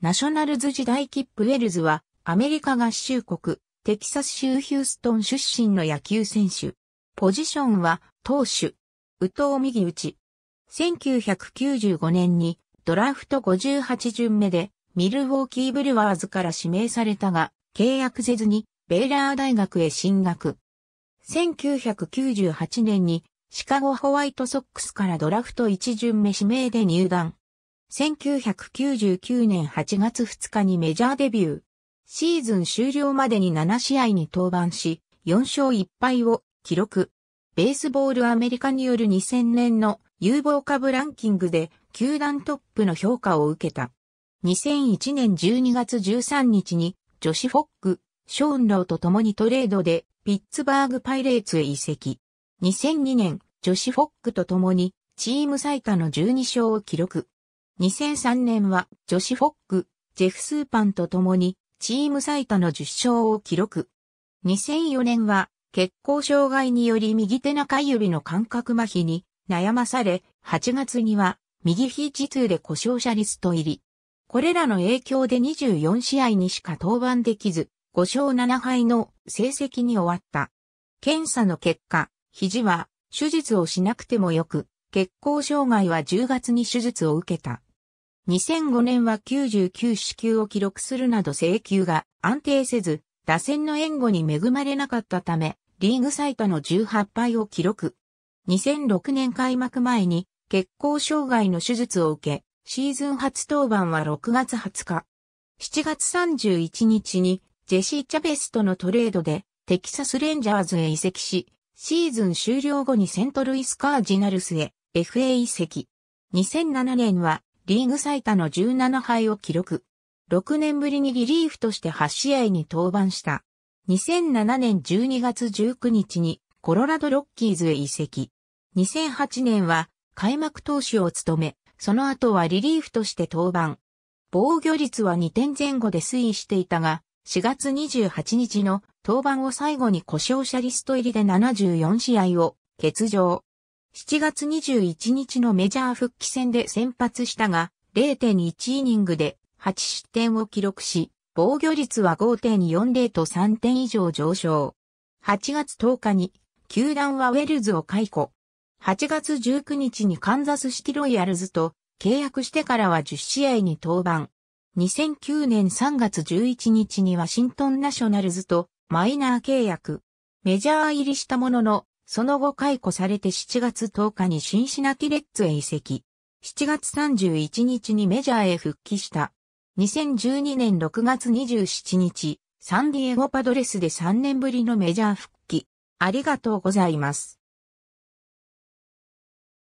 ナショナルズ時代キップウェルズは、アメリカ合衆国、テキサス州ヒューストン出身の野球選手。ポジションは、投手。右投右打ち。1995年に、ドラフト58巡目で、ミルウォーキーブルワーズから指名されたが、契約せずに、ベイラー大学へ進学。1998年に、シカゴホワイトソックスからドラフト1巡目指名で入団。1999年8月2日にメジャーデビュー。シーズン終了までに7試合に登板し、4勝1敗を記録。ベースボールアメリカによる2000年の有望株ランキングで球団トップの評価を受けた。2001年12月13日にジョシ・フォック、ショーンローと共にトレードでピッツバーグパイレーツへ移籍。2002年、ジョシ・フォックと共にチーム最多の12勝を記録。2003年はジョシ・フォック、ジェフ・スーパンと共にチーム最多の10勝を記録。2004年は血行障害により右手中指の感覚麻痺に悩まされ、8月には右肘痛で故障者リスト入り。これらの影響で24試合にしか登板できず、5勝7敗の成績に終わった。検査の結果、肘は手術をしなくてもよく、血行障害は10月に手術を受けた。2005年は99支給を記録するなど請求が安定せず、打線の援護に恵まれなかったため、リーグ最多の18敗を記録。2006年開幕前に血行障害の手術を受け、シーズン初登板は6月20日。7月31日にジェシー・チャベスとのトレードでテキサス・レンジャーズへ移籍し、シーズン終了後にセントルイス・カージナルスへ FA 移籍。2007年はリーグ最多の17敗を記録。6年ぶりにリリーフとして8試合に登板した。2007年12月19日にコロラドロッキーズへ移籍。2008年は開幕投手を務め、その後はリリーフとして登板。防御率は2点前後で推移していたが、4月28日の登板を最後に故障者リスト入りで74試合を欠場。7月21日のメジャー復帰戦で先発したが、0.1イニングで8失点を記録し、防御率は5.40と3点以上上昇。8月10日に、球団はウェルズを解雇。8月19日にカンザスシティロイヤルズと契約してからは10試合に登板。2009年3月11日にワシントンナショナルズとマイナー契約。メジャー入りしたものの、その後解雇されて7月10日にシンシナティレッツへ移籍。7月31日にメジャーへ復帰した。2012年6月27日、サンディエゴパドレスで3年ぶりのメジャー復帰。ありがとうございます。